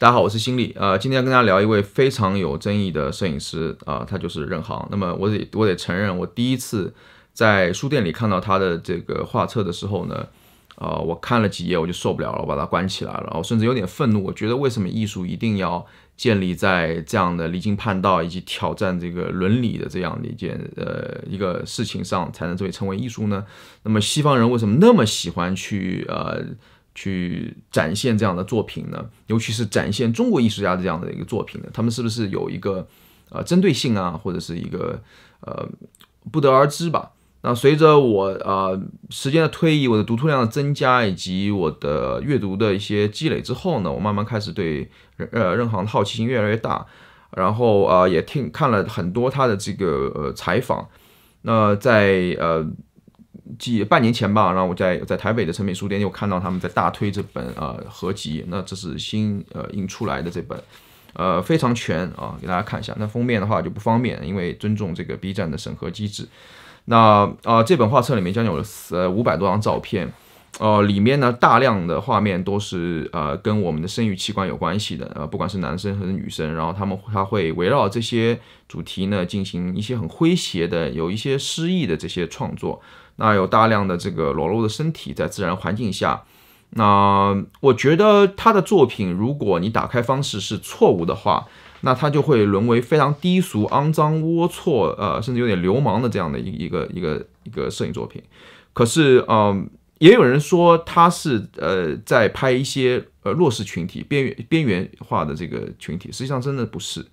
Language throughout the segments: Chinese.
大家好，我是新立。呃，今天要跟大家聊一位非常有争议的摄影师啊，他就是任航。那么我得我得承认，我第一次在书店里看到他的这个画册的时候呢，呃，我看了几页我就受不了了，我把它关起来了，我甚至有点愤怒。我觉得为什么艺术一定要建立在这样的离经叛道以及挑战这个伦理的这样的一件呃一个事情上才能作为成为艺术呢？那么西方人为什么那么喜欢去呃？去展现这样的作品呢，尤其是展现中国艺术家的这样的一个作品呢，他们是不是有一个呃针对性啊，或者是一个呃不得而知吧。那随着我呃时间的推移，我的读图量的增加，以及我的阅读的一些积累之后呢，我慢慢开始对任呃任航的好奇心越来越大，然后啊也听看了很多他的这个呃采访。那在呃。几半年前吧，然后我在在台北的成品书店，又看到他们在大推这本呃合集。那这是新呃印出来的这本，呃非常全啊，给大家看一下。那封面的话就不方便，因为尊重这个 B 站的审核机制。那啊这本画册里面将近有呃五百多张照片，呃里面呢大量的画面都是呃跟我们的生育器官有关系的呃不管是男生还是女生，然后他们他会围绕这些主题呢进行一些很诙谐的、有一些诗意的这些创作。那有大量的这个裸露的身体在自然环境下，那我觉得他的作品，如果你打开方式是错误的话，那他就会沦为非常低俗、肮脏、龌龊，呃，甚至有点流氓的这样的一个一个一个一个摄影作品。可是，嗯，也有人说他是呃在拍一些呃弱势群体、边缘边缘化的这个群体，实际上真的不是，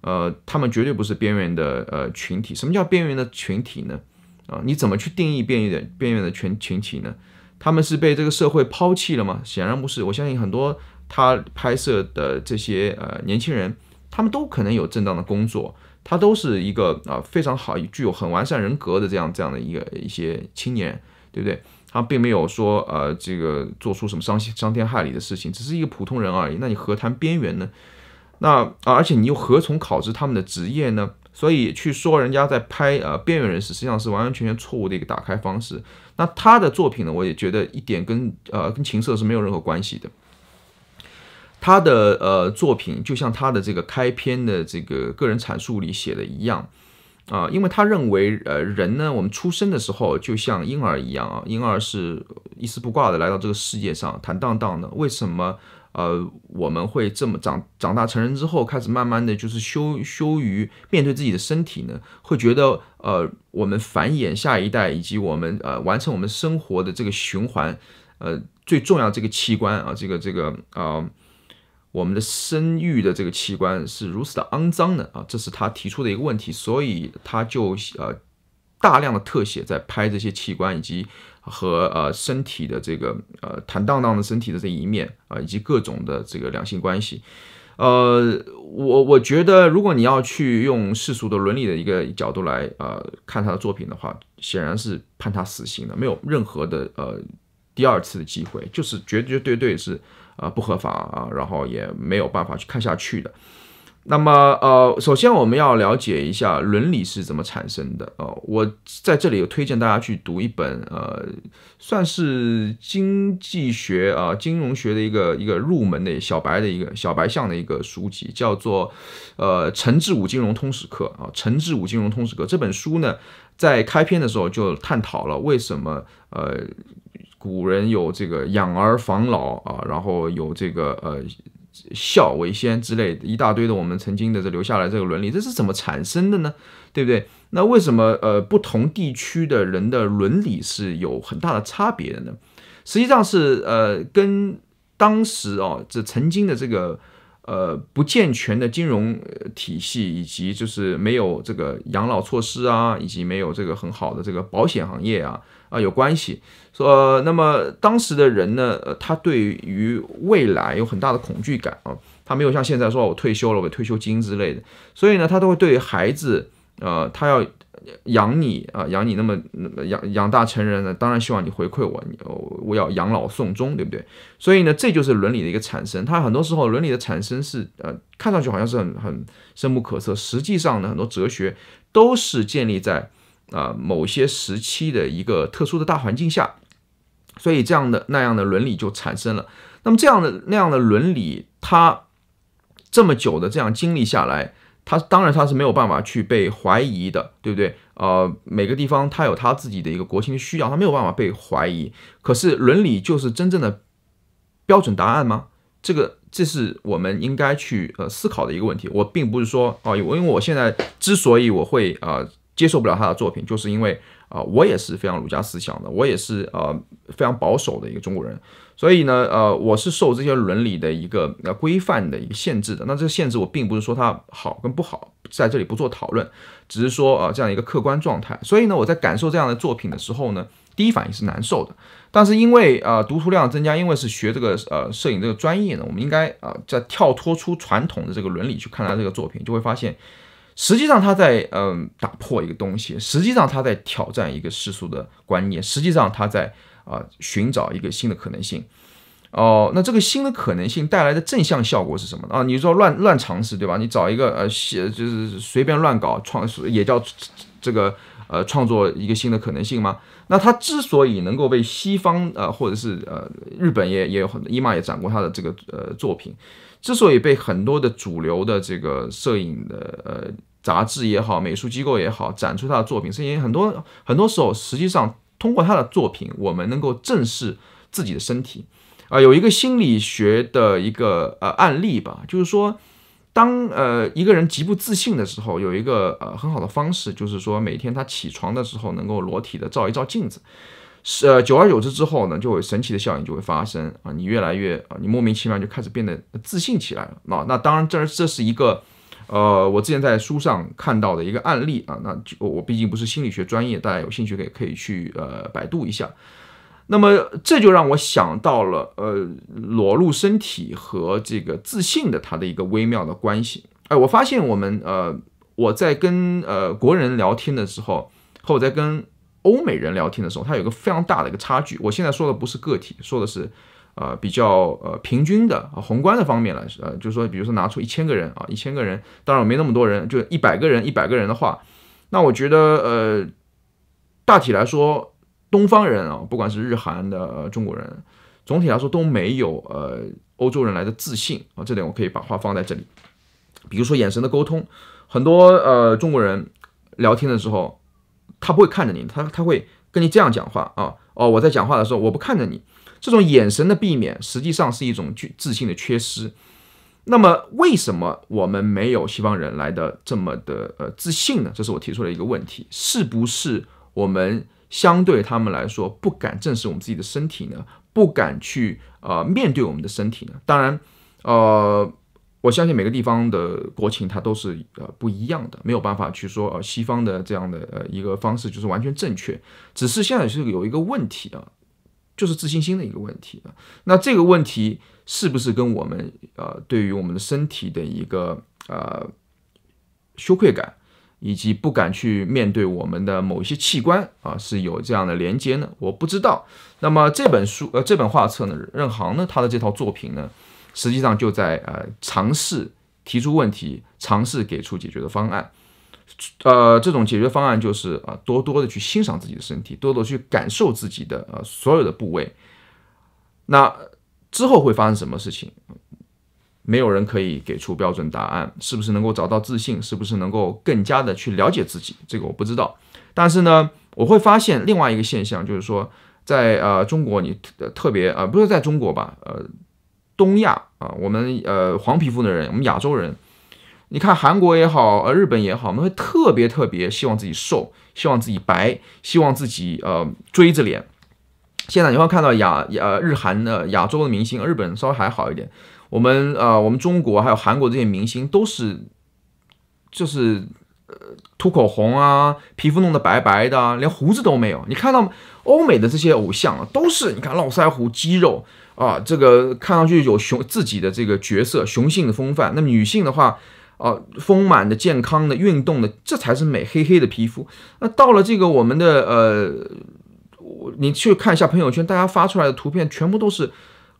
呃，他们绝对不是边缘的呃群体。什么叫边缘的群体呢？啊，你怎么去定义边缘边缘的群群体呢？他们是被这个社会抛弃了吗？显然不是。我相信很多他拍摄的这些呃年轻人，他们都可能有正当的工作，他都是一个啊非常好、具有很完善人格的这样这样的一个一些青年，对不对？他并没有说呃这个做出什么伤伤天害理的事情，只是一个普通人而已。那你何谈边缘呢？那啊，而且你又何从考知他们的职业呢？所以去说人家在拍呃边缘人士，实际上是完完全全错误的一个打开方式。那他的作品呢，我也觉得一点跟呃跟情色是没有任何关系的。他的呃作品就像他的这个开篇的这个个人阐述里写的一样。啊，因为他认为，呃，人呢，我们出生的时候就像婴儿一样啊，婴儿是一丝不挂的来到这个世界上，坦荡荡的。为什么，呃，我们会这么长长大成人之后，开始慢慢的就是羞羞于面对自己的身体呢？会觉得，呃，我们繁衍下一代，以及我们呃完成我们生活的这个循环，呃，最重要这个器官啊，这个这个啊。我们的生育的这个器官是如此的肮脏的啊，这是他提出的一个问题，所以他就呃大量的特写在拍这些器官以及和呃身体的这个呃坦荡荡的身体的这一面啊，以及各种的这个两性关系。呃，我我觉得如果你要去用世俗的伦理的一个角度来呃看他的作品的话，显然是判他死刑，的，没有任何的呃第二次的机会，就是绝绝对对是。啊，不合法啊，然后也没有办法去看下去的。那么，呃，首先我们要了解一下伦理是怎么产生的。呃。我在这里有推荐大家去读一本，呃，算是经济学啊、金融学的一个一个入门的小白的一个小白象的一个书籍，叫做《呃陈志武金融通史课》啊，《陈志武金融通史课》这本书呢，在开篇的时候就探讨了为什么呃。古人有这个养儿防老啊，然后有这个呃孝为先之类一大堆的，我们曾经的这留下来这个伦理，这是怎么产生的呢？对不对？那为什么呃不同地区的人的伦理是有很大的差别的呢？实际上是呃跟当时哦这曾经的这个。呃，不健全的金融体系，以及就是没有这个养老措施啊，以及没有这个很好的这个保险行业啊，啊有关系。说，那么当时的人呢，他对于未来有很大的恐惧感啊，他没有像现在说我退休了，我退休金之类的，所以呢，他都会对孩子，呃，他要。养你啊，养你那么养养大成人呢，当然希望你回馈我，我我要养老送终，对不对？所以呢，这就是伦理的一个产生。它很多时候伦理的产生是呃，看上去好像是很很深不可测，实际上呢，很多哲学都是建立在啊某些时期的一个特殊的大环境下，所以这样的那样的伦理就产生了。那么这样的那样的伦理，它这么久的这样经历下来。他当然他是没有办法去被怀疑的，对不对？呃，每个地方他有他自己的一个国情需要，他没有办法被怀疑。可是伦理就是真正的标准答案吗？这个，这是我们应该去呃思考的一个问题。我并不是说哦，因为我现在之所以我会呃接受不了他的作品，就是因为啊，我也是非常儒家思想的，我也是呃非常保守的一个中国人。所以呢，呃，我是受这些伦理的一个呃规范的一个限制的。那这个限制，我并不是说它好跟不好，在这里不做讨论，只是说呃这样一个客观状态。所以呢，我在感受这样的作品的时候呢，第一反应是难受的。但是因为呃读图量增加，因为是学这个呃摄影这个专业呢，我们应该呃在跳脱出传统的这个伦理去看他这个作品，就会发现，实际上他在嗯打破一个东西，实际上他在挑战一个世俗的观念，实际上他在。啊，寻找一个新的可能性，哦，那这个新的可能性带来的正向效果是什么啊？你说乱乱尝试，对吧？你找一个呃，写就是随便乱搞，创也叫这个呃，创作一个新的可能性吗？那他之所以能够被西方呃，或者是呃，日本也也有很多，伊玛也展过他的这个呃作品，之所以被很多的主流的这个摄影的呃杂志也好，美术机构也好展出他的作品，是因为很多很多时候实际上。通过他的作品，我们能够正视自己的身体啊。有一个心理学的一个呃案例吧，就是说，当呃一个人极不自信的时候，有一个呃很好的方式，就是说每天他起床的时候能够裸体的照一照镜子，是呃久而久之之后呢，就会神奇的效应就会发生啊，你越来越啊，你莫名其妙就开始变得自信起来了。那那当然，这这是一个。呃，我之前在书上看到的一个案例啊，那我毕竟不是心理学专业，大家有兴趣可以可以去呃百度一下。那么这就让我想到了呃裸露身体和这个自信的它的一个微妙的关系。哎，我发现我们呃我在跟呃国人聊天的时候，和我在跟欧美人聊天的时候，它有个非常大的一个差距。我现在说的不是个体，说的是。呃，比较呃平均的宏观的方面来，呃，就是说，比如说拿出一千个人啊，一千个人，当然我没那么多人，就一百个人，一百个人的话，那我觉得呃，大体来说，东方人啊，不管是日韩的中国人，总体来说都没有呃欧洲人来的自信啊，这点我可以把话放在这里。比如说眼神的沟通，很多呃中国人聊天的时候，他不会看着你，他他会。跟你这样讲话啊，哦，我在讲话的时候，我不看着你，这种眼神的避免，实际上是一种自自信的缺失。那么，为什么我们没有西方人来的这么的呃自信呢？这是我提出了一个问题，是不是我们相对他们来说不敢正视我们自己的身体呢？不敢去呃面对我们的身体呢？当然，呃。我相信每个地方的国情，它都是呃不一样的，没有办法去说呃西方的这样的呃一个方式就是完全正确。只是现在是有一个问题啊，就是自信心的一个问题。啊。那这个问题是不是跟我们呃对于我们的身体的一个呃羞愧感，以及不敢去面对我们的某一些器官啊，是有这样的连接呢？我不知道。那么这本书呃这本画册呢，任航呢他的这套作品呢？实际上就在呃尝试提出问题，尝试给出解决的方案，呃，这种解决方案就是啊多多的去欣赏自己的身体，多多去感受自己的呃所有的部位。那之后会发生什么事情，没有人可以给出标准答案。是不是能够找到自信？是不是能够更加的去了解自己？这个我不知道。但是呢，我会发现另外一个现象，就是说在呃中国，你特别呃不是在中国吧，呃。东亚啊，我们呃黄皮肤的人，我们亚洲人，你看韩国也好，呃日本也好，我们会特别特别希望自己瘦，希望自己白，希望自己呃锥着脸。现在你会看到亚亚日韩的亚洲的明星，日本稍微还好一点，我们呃，我们中国还有韩国这些明星都是，就是呃涂口红啊，皮肤弄得白白的，连胡子都没有。你看到欧美的这些偶像啊，都是你看络腮胡肌肉。啊，这个看上去有雄自己的这个角色，雄性的风范。那么女性的话，啊，丰满的、健康的、运动的，这才是美。黑黑的皮肤，那到了这个我们的呃，我你去看一下朋友圈，大家发出来的图片全部都是。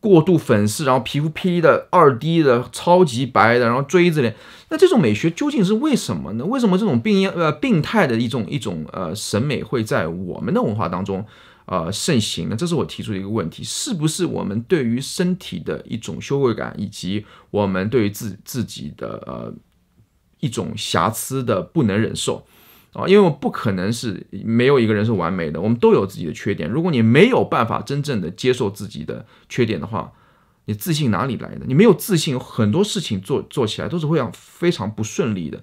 过度粉饰，然后皮肤 P 的二 D 的超级白的，然后锥子脸，那这种美学究竟是为什么呢？为什么这种病呃病态的一种一种呃审美会在我们的文化当中呃盛行呢？这是我提出的一个问题，是不是我们对于身体的一种羞愧感，以及我们对于自自己的呃一种瑕疵的不能忍受？啊，因为我不可能是没有一个人是完美的，我们都有自己的缺点。如果你没有办法真正的接受自己的缺点的话，你自信哪里来的？你没有自信，很多事情做做起来都是会让非常不顺利的。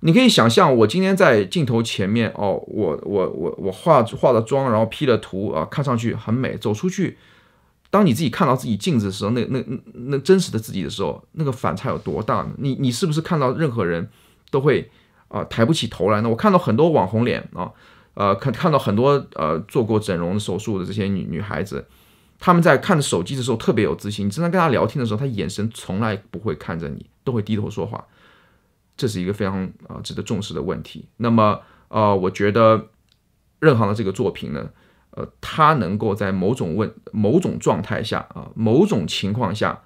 你可以想象，我今天在镜头前面，哦，我我我我化化了妆，然后 P 了图啊，看上去很美。走出去，当你自己看到自己镜子的时候，那那那真实的自己的时候，那个反差有多大呢？你你是不是看到任何人都会？啊，抬不起头来呢。我看到很多网红脸啊，呃，看看到很多呃做过整容手术的这些女女孩子，他们在看手机的时候特别有自信。你正常跟她聊天的时候，她眼神从来不会看着你，都会低头说话。这是一个非常啊值得重视的问题。那么啊，我觉得任航的这个作品呢，呃，他能够在某种问、某种状态下啊、某种情况下。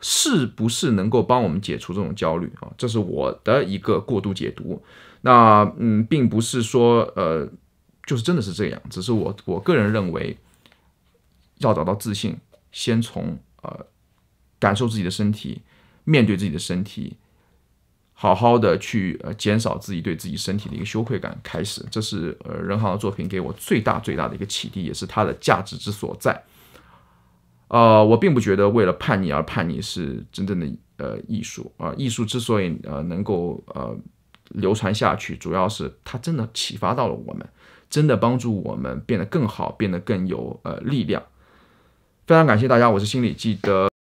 是不是能够帮我们解除这种焦虑啊？这是我的一个过度解读。那嗯，并不是说呃，就是真的是这样，只是我我个人认为，要找到自信，先从呃感受自己的身体，面对自己的身体，好好的去呃减少自己对自己身体的一个羞愧感开始。这是呃任航的作品给我最大最大的一个启迪，也是它的价值之所在。呃，我并不觉得为了叛逆而叛逆是真正的呃艺术啊。艺术之所以呃能够呃流传下去，主要是它真的启发到了我们，真的帮助我们变得更好，变得更有呃力量。非常感谢大家，我是心理记得。